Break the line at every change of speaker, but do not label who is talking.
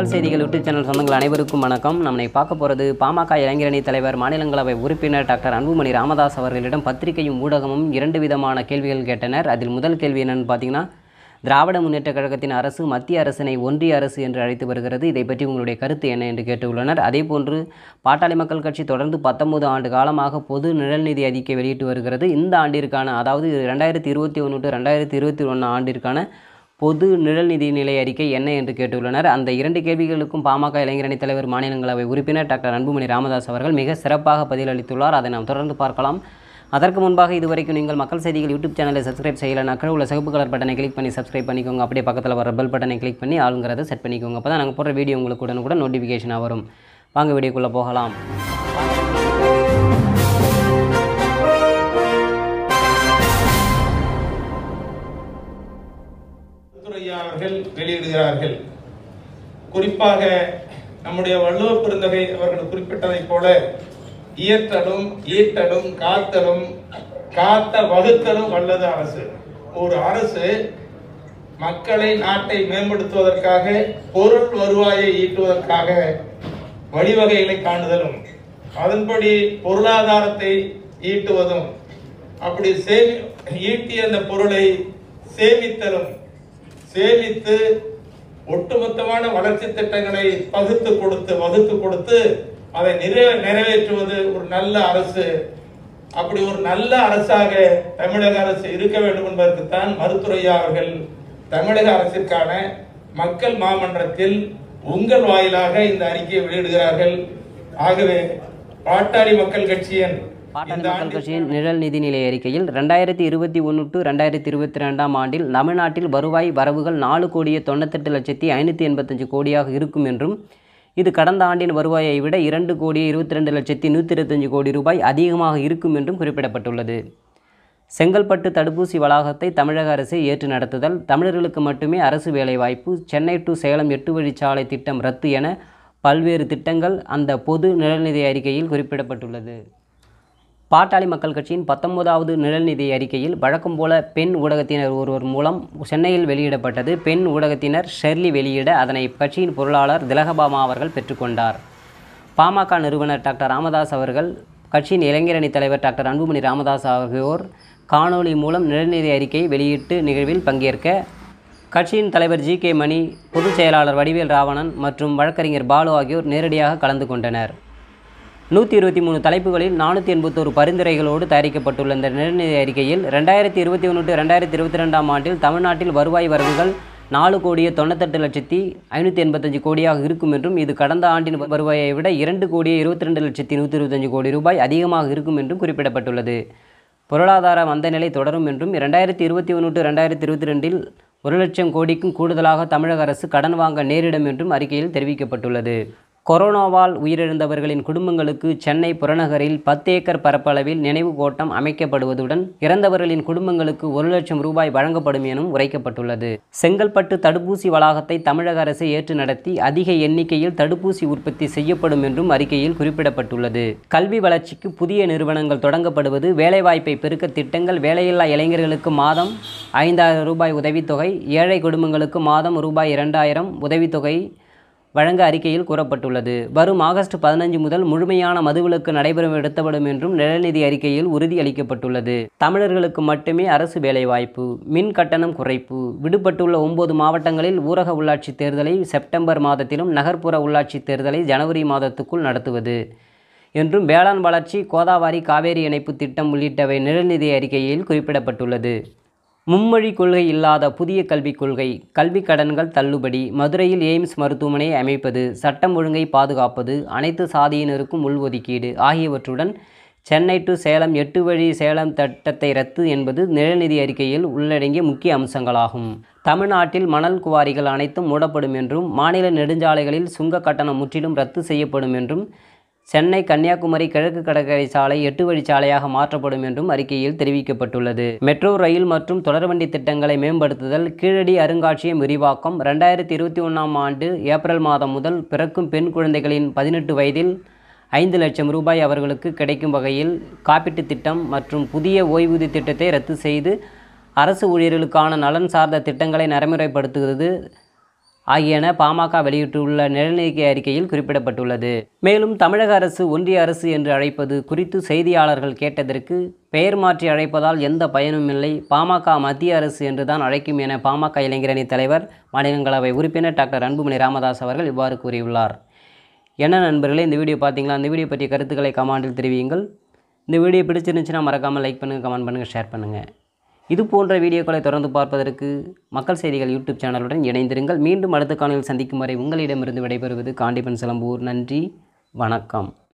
மக்கள் செய்திகள் YouTube channel சொந்தங்கள் அனைவருக்கும் வணக்கம் நம்மை பார்க்க போகிறது பாமக இளைஞரணி தலைவர் மாநிலங்களவை உறுப்பினர் டாக்டர் அன்புமணி ராமதாஸ் அவர்களிடம் பத்திரிகையும் ஊடகமும் இரண்டு விதமான கேள்விகள் கேட்டனர் அதில் முதல் கேள்வி என்னென்னு பார்த்தீங்கன்னா திராவிட முன்னேற்ற கழகத்தின் அரசு மத்திய அரசினை ஒன்றிய அரசு என்று அழைத்து வருகிறது இதை பற்றி உங்களுடைய கருத்து என்ன என்று கேட்டுள்ளனர் அதேபோன்று பாட்டாளி மக்கள் கட்சி தொடர்ந்து பத்தொன்பது ஆண்டு காலமாக பொது நிழல்நிதி அறிக்கை வெளியிட்டு வருகிறது இந்த ஆண்டிற்கான அதாவது ரெண்டாயிரத்தி இருபத்தி ஒன்று டு ரெண்டாயிரத்தி இருபத்தி ஒன்று ஆண்டிற்கான பொது நிழல்நிதி நிலை அறிக்கை என்ன என்று கேட்டுள்ளனர் அந்த இரண்டு கேள்விகளுக்கும் பாமக இளைஞரணி தலைவர் மாநிலங்களவை உறுப்பினர் டாக்டர் அன்புமணி ராமதாஸ் அவர்கள் மிக சிறப்பாக பதிலளித்துள்ளார் அதை நாம் தொடர்ந்து பார்க்கலாம் அதற்கு முன்பாக இதுவரைக்கும் நீங்கள் மக்கள் செய்திகள் யூடியூப் சேனலை சப்ஸ்கிரைப் செய்யலைனாக்கள் உள்ள சிவப்பு கலர் பட்டனை கிளிக் பண்ணி சப்ஸ்கிரைப் பண்ணிக்கோங்க அப்படியே பக்கத்தில் வர பெல் பட்டனை கிளிக் பண்ணி ஆளுங்கிறத செட் பண்ணிக்கோங்க அப்போ தான் நாங்கள் போடுற வீடியோ உங்களுக்கு உடனே கூட நோட்டிஃபிகேஷனாக வரும் வாங்க வீடியோக்குள்ளே போகலாம்
வெளியிடுகிறார்கள் குறிப்பாக நம்முடைய வள்ளுவர் பெருந்தகை அவர்கள் குறிப்பிட்டதைப் போல இயற்றலும் ஈட்டலும் காத்தலும் காத்த வகுத்தலும் வல்லது அரசு ஒரு அரசு மக்களை நாட்டை மேம்படுத்துவதற்காக பொருள் வருவாயை ஈட்டுவதற்காக வழிவகைகளை காணுதலும் அதன்படி பொருளாதாரத்தை ஈட்டுவதும் அப்படி சேமி ஈட்டிய அந்த பொருளை சேமித்தலும் சேமித்து ஒட்டுமொத்தமான வளர்ச்சி திட்டங்களை பகுத்து கொடுத்து வகுத்து கொடுத்து அதை நிறைவேற்றுவது ஒரு நல்ல அரசு அப்படி ஒரு நல்ல அரசாக தமிழக அரசு இருக்க வேண்டும் என்பதற்குத்தான் மருத்துவையா அவர்கள் தமிழக அரசிற்கான மக்கள் மாமன்றத்தில் உங்கள் வாயிலாக இந்த அறிக்கையை வெளியிடுகிறார்கள் ஆகவே பாட்டாளி மக்கள் கட்சியின்
பாட்டாளி மக்கள் கட்சியின் நிழல் நிதிநிலை அறிக்கையில் ரெண்டாயிரத்தி இருபத்தி ஒன்று டு ரெண்டாயிரத்தி இருபத்தி ரெண்டாம் ஆண்டில் தமிழ்நாட்டில் வருவாய் வரவுகள் நாலு கோடியே தொண்ணூத்தெட்டு லட்சத்தி ஐநூற்றி எண்பத்தஞ்சு கோடியாக இருக்கும் என்றும் இது கடந்த ஆண்டின் வருவாயை விட இரண்டு கோடியே இருபத்தி ரெண்டு லட்சத்தி நூற்றி இருபத்தஞ்சு கோடி ரூபாய் அதிகமாக இருக்கும் என்றும் குறிப்பிடப்பட்டுள்ளது செங்கல்பட்டு தடுப்பூசி வளாகத்தை தமிழக அரசு ஏற்று நடத்துதல் தமிழர்களுக்கு மட்டுமே அரசு வேலைவாய்ப்பு சென்னை டு சேலம் எட்டு வழிச்சாலை திட்டம் ரத்து என பல்வேறு திட்டங்கள் அந்த பொது நிழல்நிதி அறிக்கையில் குறிப்பிடப்பட்டுள்ளது பாட்டாளி மக்கள் கட்சியின் பத்தொன்பதாவது நிழல்நிதி அறிக்கையில் வழக்கம் போல பெண் ஊடகத்தினர் ஒருவர் மூலம் சென்னையில் வெளியிடப்பட்டது பெண் ஊடகத்தினர் ஷெர்லி வெளியிட அதனை கட்சியின் பொருளாளர் திலகபாமா அவர்கள் பெற்றுக்கொண்டார் பாமக நிறுவனர் டாக்டர் ராமதாஸ் அவர்கள் கட்சியின் இளைஞரணி தலைவர் டாக்டர் அன்புமணி ராமதாஸ் ஆகியோர் காணொலி மூலம் நிழல்நிதி அறிக்கை வெளியிட்டு நிகழ்வில் பங்கேற்க கட்சியின் தலைவர் ஜி கே மணி பொதுச் செயலாளர் வடிவேல் ராவணன் மற்றும் வழக்கறிஞர் பாலு ஆகியோர் நேரடியாக கலந்து கொண்டனர் நூற்றி இருபத்தி மூணு தலைப்புகளில் நானூற்றி எண்பத்தோரு பரிந்துரைகளோடு தயாரிக்கப்பட்டுள்ள இந்த நிர்ணய அறிக்கையில் ரெண்டாயிரத்தி இருபத்தி ஒன்று டு ரெண்டாயிரத்தி இருபத்தி ரெண்டாம் ஆண்டில் தமிழ்நாட்டில் வருவாய் வரவுகள் நாலு கோடியே தொண்ணூத்தெட்டு லட்சத்தி ஐநூற்றி எண்பத்தஞ்சு கோடியாக இருக்கும் என்றும் இது கடந்த ஆண்டின் வருவாயை விட இரண்டு கோடியே இருபத்தி ரெண்டு லட்சத்தி நூற்றி இருபத்தஞ்சு கோடி ரூபாய் அதிகமாக இருக்கும் என்றும் குறிப்பிடப்பட்டுள்ளது பொருளாதார மந்தநிலை தொடரும் என்றும் இரண்டாயிரத்தி இருபத்தி ஒன்று டு ரெண்டாயிரத்தி இருபத்தி ரெண்டில் ஒரு லட்சம் கோடிக்கும் கூடுதலாக தமிழக அரசு கடன் வாங்க நேரிடும் என்றும் அறிக்கையில் தெரிவிக்கப்பட்டுள்ளது கொரோனாவால் உயிரிழந்தவர்களின் குடும்பங்களுக்கு சென்னை புறநகரில் பத்து ஏக்கர் பரப்பளவில் நினைவு கோட்டம் அமைக்கப்படுவதுடன் இறந்தவர்களின் குடும்பங்களுக்கு ஒரு லட்சம் ரூபாய் வழங்கப்படும் எனும் உரைக்கப்பட்டுள்ளது செங்கல்பட்டு தடுப்பூசி வளாகத்தை தமிழக அரசு ஏற்று நடத்தி அதிக எண்ணிக்கையில் தடுப்பூசி உற்பத்தி செய்யப்படும் என்றும் அறிக்கையில் குறிப்பிடப்பட்டுள்ளது கல்வி வளர்ச்சிக்கு புதிய நிறுவனங்கள் தொடங்கப்படுவது வேலைவாய்ப்பை பெருக்க திட்டங்கள் வேலையில்லா இளைஞர்களுக்கு மாதம் ஐந்தாயிரம் ரூபாய் உதவித்தொகை ஏழை குடும்பங்களுக்கு மாதம் ரூபாய் இரண்டாயிரம் உதவித்தொகை வழங்க அறிக்கையில் கூறப்பட்டுள்ளது வரும் ஆகஸ்ட் பதினஞ்சு முதல் முழுமையான மதுவிலக்கு நடைபெறும் எடுத்தப்படும் என்றும் நிழநிதி அறிக்கையில் உறுதியளிக்கப்பட்டுள்ளது தமிழர்களுக்கு மட்டுமே அரசு வேலைவாய்ப்பு மின் கட்டணம் குறைப்பு விடுபட்டுள்ள ஒன்பது மாவட்டங்களில் ஊரக உள்ளாட்சி தேர்தலை செப்டம்பர் மாதத்திலும் நகர்ப்புற உள்ளாட்சி தேர்தலை ஜனவரி மாதத்துக்குள் நடத்துவது என்றும் வேளாண் வளர்ச்சி கோதாவரி காவேரி இணைப்பு திட்டம் உள்ளிட்டவை நிழல்நிதி அறிக்கையில் குறிப்பிடப்பட்டுள்ளது மும்மொழி கொள்கை இல்லாத புதிய கல்விக் கொள்கை கல்வி கடன்கள் தள்ளுபடி மதுரையில் எய்ம்ஸ் மருத்துவமனை அமைப்பது சட்டம் ஒழுங்கை பாதுகாப்பது அனைத்து சாதியினருக்கும் உள்ஒதுக்கீடு ஆகியவற்றுடன் சென்னை டு சேலம் எட்டு வழி சேலம் திட்டத்தை ரத்து என்பது நிலநிதி அறிக்கையில் உள்ளடங்கிய முக்கிய அம்சங்களாகும் தமிழ்நாட்டில் மணல் குவாரிகள் அனைத்தும் மூடப்படும் என்றும் மாநில நெடுஞ்சாலைகளில் சுங்க கட்டணம் முற்றிலும் ரத்து செய்யப்படும் என்றும் சென்னை கன்னியாகுமரி கிழக்கு கடற்கரை சாலை எட்டு வழிச்சாலையாக மாற்றப்படும் என்றும் அறிக்கையில் தெரிவிக்கப்பட்டுள்ளது மெட்ரோ ரயில் மற்றும் தொடர்வண்டி திட்டங்களை மேம்படுத்துதல் கீழடி அருங்காட்சியம் விரிவாக்கம் ரெண்டாயிரத்தி இருபத்தி ஒன்றாம் ஆண்டு ஏப்ரல் மாதம் முதல் பிறக்கும் பெண் குழந்தைகளின் பதினெட்டு வயதில் ஐந்து லட்சம் ரூபாய் அவர்களுக்கு கிடைக்கும் வகையில் காப்பீட்டுத் திட்டம் மற்றும் புதிய ஓய்வூதிய திட்டத்தை ரத்து செய்து அரசு ஊழியர்களுக்கான நலன் சார்ந்த திட்டங்களை நடைமுறைப்படுத்துகிறது ஆகியன பாமக வெளியிட்டுள்ள நிலநிலை அறிக்கையில் குறிப்பிடப்பட்டுள்ளது மேலும் தமிழக அரசு ஒன்றிய அரசு என்று அழைப்பது குறித்து செய்தியாளர்கள் கேட்டதற்கு பெயர் மாற்றி அழைப்பதால் எந்த பயனும் இல்லை பாமக மத்திய அரசு என்றுதான் அழைக்கும் என பாமக இளைஞரணி தலைவர் மாநிலங்களவை உறுப்பினர் டாக்டர் அன்புமணி ராமதாஸ் அவர்கள் இவ்வாறு கூறியுள்ளார் என்ன நண்பர்களே இந்த வீடியோ பார்த்தீங்களா இந்த வீடியோ பற்றிய கருத்துக்களை கமாண்டில் தெரிவியுங்கள் இந்த வீடியோ பிடிச்சிருந்துச்சுன்னா மறக்காமல் லைக் பண்ணுங்கள் கமெண்ட் பண்ணுங்கள் ஷேர் பண்ணுங்கள் இது போன்ற வீடியோக்களை தொடர்ந்து பார்ப்பதற்கு மக்கள் செய்திகள் யூடியூப் சேனலுடன் இணைந்திருங்கள் மீண்டும் அடுத்த காணொலியில் சந்திக்கும் வரை உங்களிடமிருந்து விடைபெறுவது காண்டிபன் சிலம்பூர் நன்றி வணக்கம்